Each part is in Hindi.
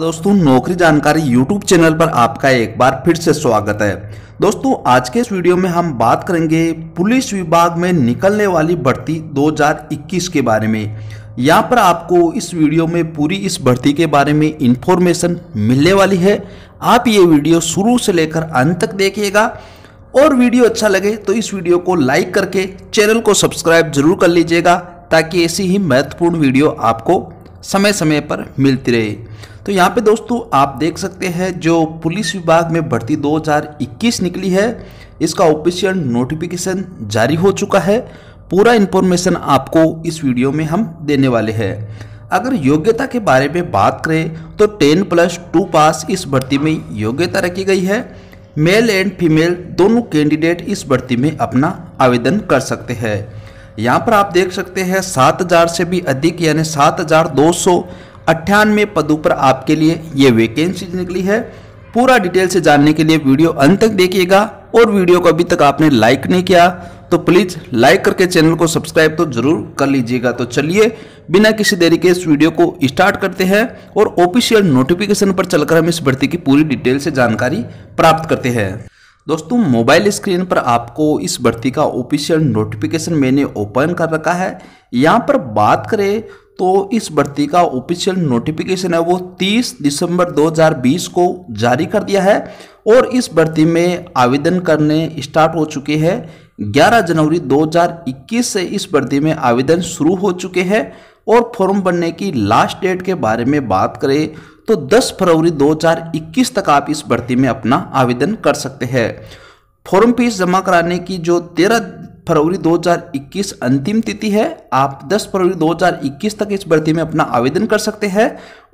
दोस्तों नौकरी जानकारी YouTube चैनल पर आपका एक बार फिर से स्वागत है दोस्तों आज के इस वीडियो में हम बात करेंगे पुलिस विभाग में निकलने वाली भर्ती 2021 के बारे में यहाँ पर आपको इस वीडियो में पूरी इस भर्ती के बारे में इन्फॉर्मेशन मिलने वाली है आप ये वीडियो शुरू से लेकर अंत तक देखिएगा और वीडियो अच्छा लगे तो इस वीडियो को लाइक करके चैनल को सब्सक्राइब जरूर कर लीजिएगा ताकि ऐसी ही महत्वपूर्ण वीडियो आपको समय समय पर मिलती रहे तो यहाँ पे दोस्तों आप देख सकते हैं जो पुलिस विभाग में भर्ती 2021 निकली है इसका ऑफिशियल नोटिफिकेशन जारी हो चुका है पूरा इन्फॉर्मेशन आपको इस वीडियो में हम देने वाले हैं अगर योग्यता के बारे में बात करें तो 10 प्लस टू पास इस भर्ती में योग्यता रखी गई है मेल एंड फीमेल दोनों कैंडिडेट इस भर्ती में अपना आवेदन कर सकते हैं यहाँ पर आप देख सकते हैं सात हजार से भी अधिक यानी सात हजार दो सौ अट्ठानवे पदों पर आपके लिए ये वैकेंसी निकली है पूरा डिटेल से जानने के लिए वीडियो अंत तक देखिएगा और वीडियो को अभी तक आपने लाइक नहीं किया तो प्लीज़ लाइक करके चैनल को सब्सक्राइब तो जरूर कर लीजिएगा तो चलिए बिना किसी देरी के इस वीडियो को स्टार्ट करते हैं और ऑफिशियल नोटिफिकेशन पर चलकर हम इस भर्ती की पूरी डिटेल से जानकारी प्राप्त करते हैं दोस्तों मोबाइल स्क्रीन पर आपको इस भर्ती का ऑफिशियल नोटिफिकेशन मैंने ओपन कर रखा है यहाँ पर बात करें तो इस भर्ती का ऑफिशियल नोटिफिकेशन है वो 30 दिसंबर 2020 को जारी कर दिया है और इस भर्ती में आवेदन करने स्टार्ट हो चुके हैं 11 जनवरी 2021 से इस भर्ती में आवेदन शुरू हो चुके हैं और फॉर्म भरने की लास्ट डेट के बारे में बात करें तो 10 फरवरी 2021 तक आप इस भर्ती में अपना आवेदन कर सकते हैं फॉर्म फीस जमा कराने की जो 13 फरवरी 2021 अंतिम तिथि है आप 10 फरवरी 2021 तक इस भर्ती में अपना आवेदन कर सकते हैं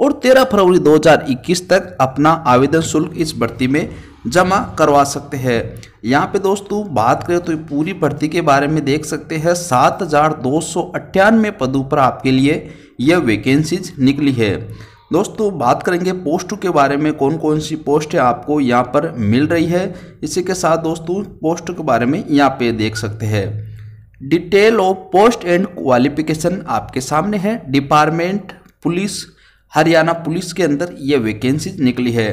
और 13 फरवरी 2021 तक अपना आवेदन शुल्क इस भर्ती में जमा करवा सकते हैं यहाँ पे दोस्तों बात करें तो पूरी भर्ती के बारे में देख सकते हैं सात हजार पदों पर आपके लिए यह वैकेंसीज निकली है दोस्तों बात करेंगे पोस्ट के बारे में कौन कौन सी पोस्ट आपको यहाँ पर मिल रही है इसी के साथ दोस्तों पोस्ट के बारे में यहाँ पे देख सकते हैं detail of post and qualification आपके सामने है डिपार्टमेंट पुलिस हरियाणा पुलिस के अंदर ये वैकेंसी निकली है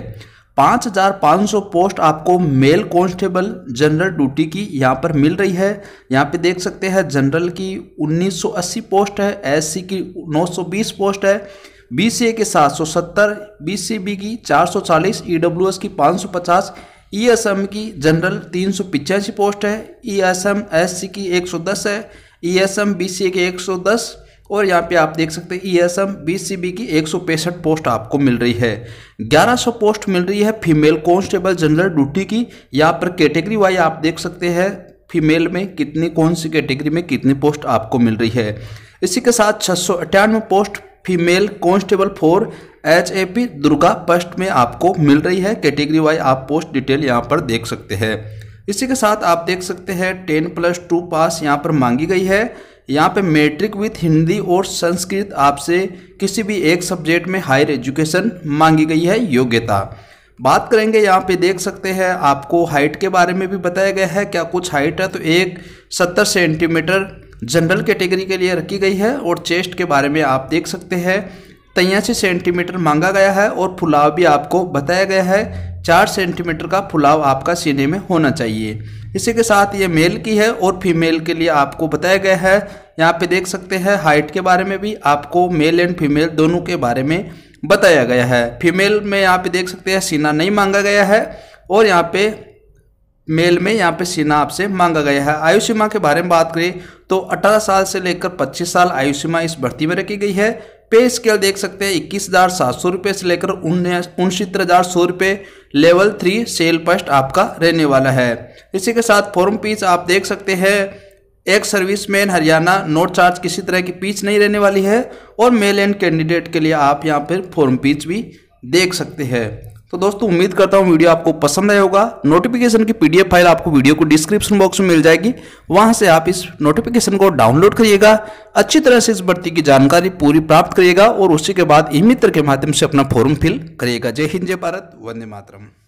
5,500 पोस्ट आपको मेल कांस्टेबल जनरल ड्यूटी की यहाँ पर मिल रही है यहाँ पे देख सकते हैं जनरल की 1980 पोस्ट है एससी की 920 पोस्ट है बी सी ए की सात सौ सत्तर बी सी बी की चार सौ चालीस ई डब्ल्यू एस की पाँच सौ पचास ई एस एम की जनरल तीन सौ पिचासी पोस्ट है E S M S C की एक सौ दस है E S M B C A की एक सौ दस और यहाँ पे आप देख सकते हैं E S M B C B की एक सौ पैंसठ पोस्ट आपको मिल रही है ग्यारह सौ पोस्ट मिल रही है फीमेल कॉन्स्टेबल जनरल ड्यूटी की यहाँ पर कैटेगरी वाइज आप देख सकते हैं फीमेल में कितनी कौन सी कैटेगरी में कितनी पोस्ट आपको मिल रही है इसी के साथ छः सौ अट्ठानवे post female constable four H A P Durga पस्ट में आपको मिल रही है कैटेगरी वाइज आप पोस्ट डिटेल यहाँ पर देख सकते हैं इसी के साथ आप देख सकते हैं टेन प्लस टू पास यहाँ पर मांगी गई है यहाँ पे मैट्रिक विथ हिंदी और संस्कृत आपसे किसी भी एक सब्जेक्ट में हायर एजुकेशन मांगी गई है योग्यता बात करेंगे यहाँ पे देख सकते हैं आपको हाइट के बारे में भी बताया गया है क्या कुछ हाइट है तो एक सत्तर सेंटीमीटर जनरल कैटेगरी के लिए रखी गई है और चेस्ट के बारे में आप देख सकते हैं तियासी सेंटीमीटर मांगा गया है और फुलाव भी आपको बताया गया है चार सेंटीमीटर का फुलाव आपका सीने में होना चाहिए इसी के साथ ये मेल की है और फीमेल के लिए आपको बताया गया है यहाँ पे देख सकते हैं हाइट के बारे में भी आपको मेल एंड फीमेल दोनों के बारे में बताया गया है फीमेल में यहाँ पे देख सकते हैं सीना नहीं मांगा गया है और यहाँ पे मेल में यहाँ पे सीना आपसे मांगा गया है आयु सीमा के बारे में बात करें तो 18 साल से लेकर 25 साल आयु सीमा इस भर्ती में रखी गई है पे स्केल देख सकते हैं इक्कीस हज़ार सात सौ रुपये से लेकर उनसत्तर हज़ार सौ रुपये लेवल थ्री सेल पोस्ट आपका रहने वाला है इसी के साथ फॉर्म पीस आप देख सकते हैं एक सर्विस मैन हरियाणा नोट चार्ज किसी तरह की पीच नहीं रहने वाली है और मेल एंड कैंडिडेट के लिए आप यहाँ पर फॉर्म पीच भी देख सकते हैं तो दोस्तों उम्मीद करता हूँ वीडियो आपको पसंद आया होगा नोटिफिकेशन की पीडीएफ फाइल आपको वीडियो को डिस्क्रिप्शन बॉक्स में मिल जाएगी वहां से आप इस नोटिफिकेशन को डाउनलोड करिएगा अच्छी तरह से इस भर्ती की जानकारी पूरी प्राप्त करिएगा और उसी के बाद ई मित्र के माध्यम से अपना फॉर्म फिल करिएगा जय हिंद जय भारत वंदे मातरम